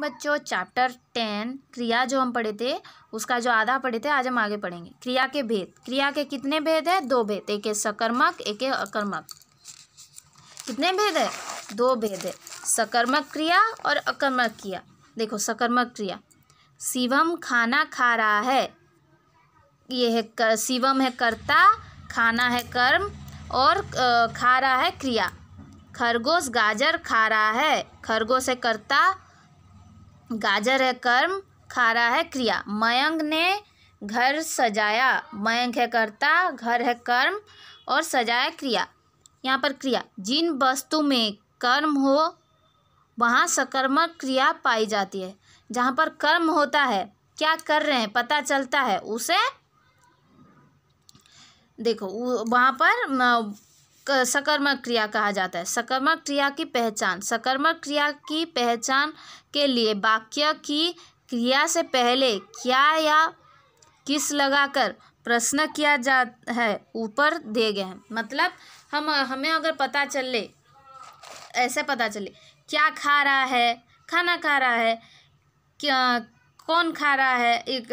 बच्चों chapter ten क्रिया जो हम पढ़े थे उसका जो आधा पढ़े थे आज हम आगे पढ़ेंगे क्रिया के भेद क्रिया के कितने भेद है दो भेद एक है सकर्मक एक है अकर्मक कितने भेद है दो भेद है सकर्मक क्रिया और अकर्मक क्रिया देखो सकर्मक क्रिया शिवम खाना खा रहा है ये है कर, शिवम है कर्ता खाना है कर्म और खा रहा है क्रिया खरगोश गाजर खा रहा है खरगोश है कर्ता गाजर है कर्म खारा है क्रिया मयंग ने घर सजाया मयंग है कर्ता घर है कर्म और सजाया क्रिया यहाँ पर क्रिया जिन वस्तु में कर्म हो वहाँ सकर्मक क्रिया पाई जाती है जहाँ पर कर्म होता है क्या कर रहे हैं पता चलता है उसे देखो वहाँ पर सकर्मक क्रिया कहा जाता है सकर्मक क्रिया की पहचान सकर्मक क्रिया की पहचान के लिए वाक्य की क्रिया से पहले क्या या किस लगाकर प्रश्न किया जा है ऊपर दिए गए हैं मतलब हम हमें अगर पता चले ऐसे पता चले क्या खा रहा है खाना खा रहा है क्या कौन खा रहा है एक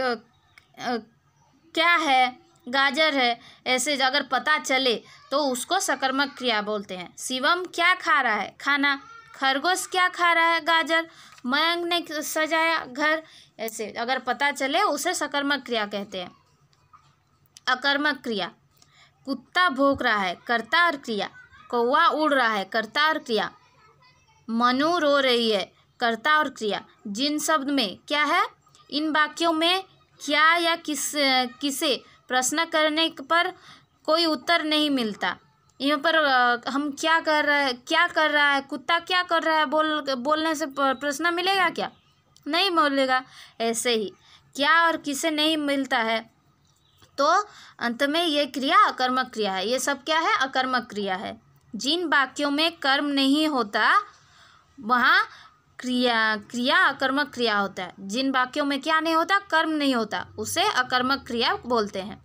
क्या है गाजर है ऐसे अगर पता चले तो उसको सकर्मक क्रिया बोलते हैं शिवम क्या खा रहा है खाना खरगोश क्या खा रहा है गाजर मयंक ने सजाया घर ऐसे अगर पता चले उसे सकर्मक क्रिया कहते हैं अकर्मक क्रिया कुत्ता भोग रहा है करतार क्रिया कौवा उड़ रहा है करतार क्रिया मनु रो रही है कर्ता और क्रिया जिन शब्द में क्या है इन वाक्यों में क्या या किस किसे प्रश्न करने पर कोई उत्तर नहीं मिलता यहाँ पर हम क्या कर रहे हैं क्या कर रहा है कुत्ता क्या कर रहा है बोल बोलने से प्रश्न मिलेगा क्या नहीं बोलेगा ऐसे ही क्या और किसे नहीं मिलता है तो अंत में ये क्रिया अकर्मक क्रिया है ये सब क्या है अकर्मक क्रिया है जिन वाक्यों में कर्म नहीं होता वहाँ क्रिया क्रिया अकर्मक क्रिया होता है जिन वाक्यों में क्या नहीं होता कर्म नहीं होता उसे अकर्मक क्रिया बोलते हैं